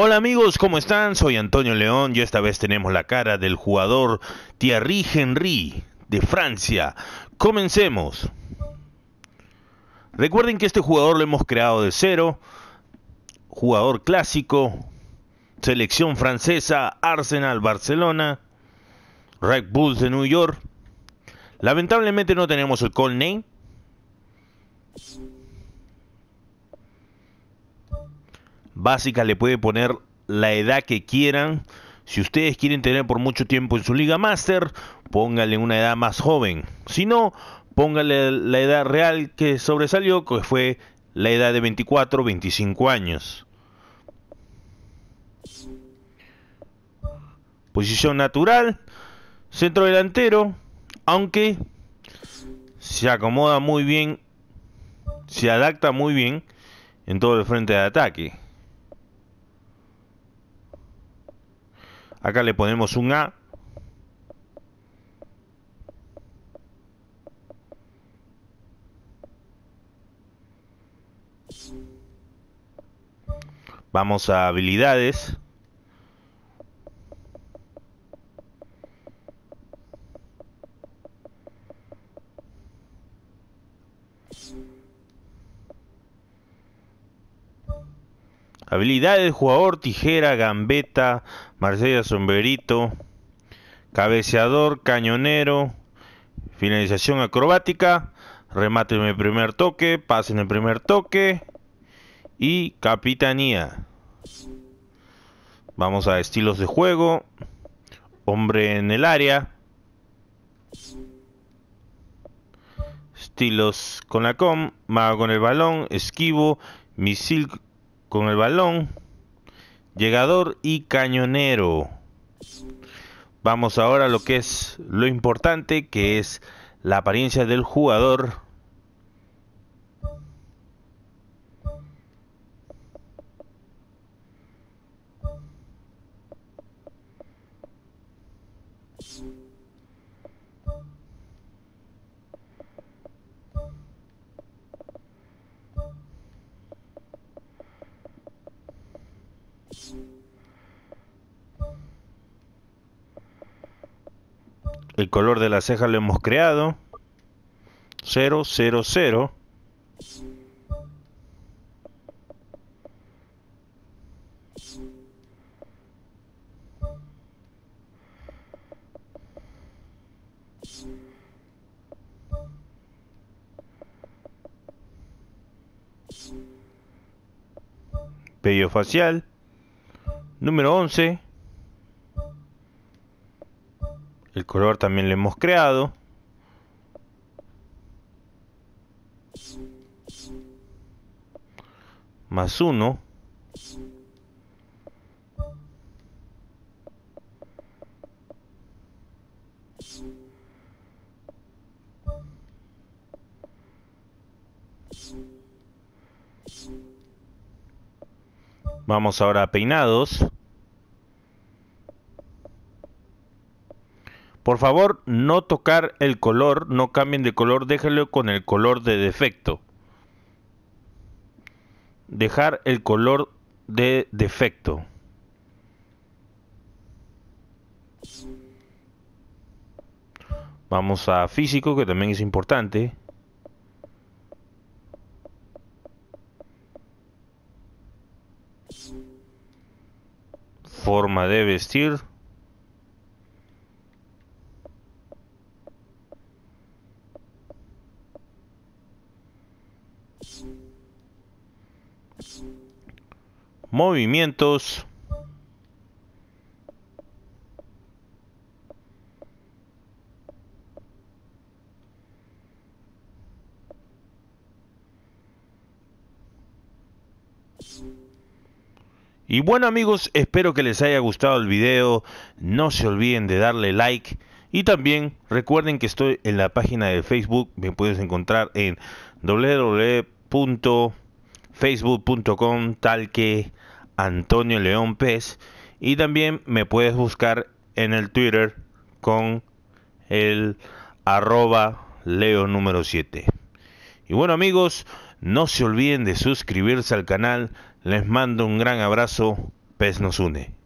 Hola amigos, ¿cómo están? Soy Antonio León y esta vez tenemos la cara del jugador Thierry Henry de Francia. Comencemos. Recuerden que este jugador lo hemos creado de cero, jugador clásico, selección francesa, Arsenal, Barcelona, Red Bulls de New York. Lamentablemente no tenemos el call name. Básica le puede poner la edad que quieran. Si ustedes quieren tener por mucho tiempo en su liga master, pónganle una edad más joven. Si no, pónganle la edad real que sobresalió, que fue la edad de 24, 25 años. Posición natural, centro delantero, aunque se acomoda muy bien, se adapta muy bien en todo el frente de ataque. Acá le ponemos un A. Vamos a habilidades. Habilidades, del jugador, tijera, gambeta, marcela sombrerito, cabeceador, cañonero, finalización acrobática, remate en el primer toque, pase en el primer toque y capitanía. Vamos a estilos de juego, hombre en el área, estilos con la com, mago con el balón, esquivo, misil con el balón, llegador y cañonero. Vamos ahora a lo que es lo importante, que es la apariencia del jugador El color de la ceja lo hemos creado. 0, 0, 0. Pello facial número 11. El color también lo hemos creado. Más 1. Vamos ahora a peinados. Por favor, no tocar el color, no cambien de color, déjenlo con el color de defecto. Dejar el color de defecto. Vamos a físico, que también es importante. forma de vestir. Movimientos. Y bueno amigos, espero que les haya gustado el video, no se olviden de darle like y también recuerden que estoy en la página de Facebook, me puedes encontrar en www.facebook.com tal que Antonio León Pez y también me puedes buscar en el Twitter con el arroba leo número 7. Y bueno amigos, no se olviden de suscribirse al canal. Les mando un gran abrazo. Pez nos une.